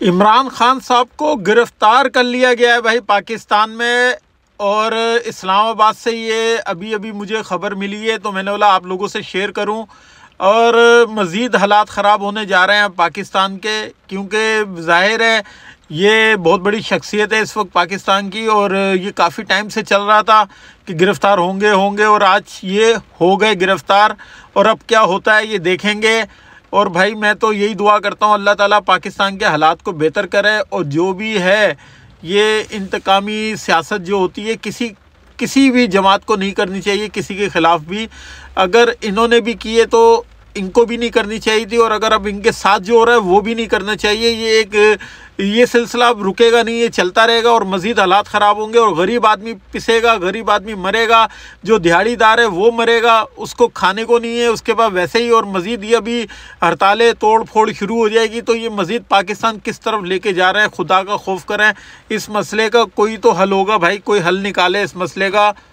इमरान खान साहब को गिरफ्तार कर लिया गया है भाई पाकिस्तान में और इस्लामाबाद से ये अभी अभी मुझे ख़बर मिली है तो मैंने बोला आप लोगों से शेयर करूं और मज़ीद हालात ख़राब होने जा रहे हैं पाकिस्तान के क्योंकि ज़ाहिर है ये बहुत बड़ी शख्सियत है इस वक्त पाकिस्तान की और ये काफ़ी टाइम से चल रहा था कि गिरफ़्तार होंगे होंगे और आज ये हो गए गिरफ़्तार और अब क्या होता है ये देखेंगे और भाई मैं तो यही दुआ करता हूँ अल्लाह ताला पाकिस्तान के हालात को बेहतर करे और जो भी है ये इंतकामी सियासत जो होती है किसी किसी भी जमात को नहीं करनी चाहिए किसी के ख़िलाफ़ भी अगर इन्होंने भी किए तो इनको भी नहीं करनी चाहिए थी और अगर अब इनके साथ जो हो रहा है वो भी नहीं करना चाहिए ये एक ये सिलसिला अब रुकेगा नहीं ये चलता रहेगा और मज़ीद हालात ख़राब होंगे और गरीब आदमी पिसेगा गरीब आदमी मरेगा जो दिहाड़ीदार है वो मरेगा उसको खाने को नहीं है उसके बाद वैसे ही और मज़ीद ये अभी हड़तालें तोड़ फोड़ शुरू हो जाएगी तो ये मज़ीद पाकिस्तान किस तरफ लेके जा रहा है खुदा का खौफ करें इस मसले का कोई तो हल होगा भाई कोई हल निकाले इस मसले का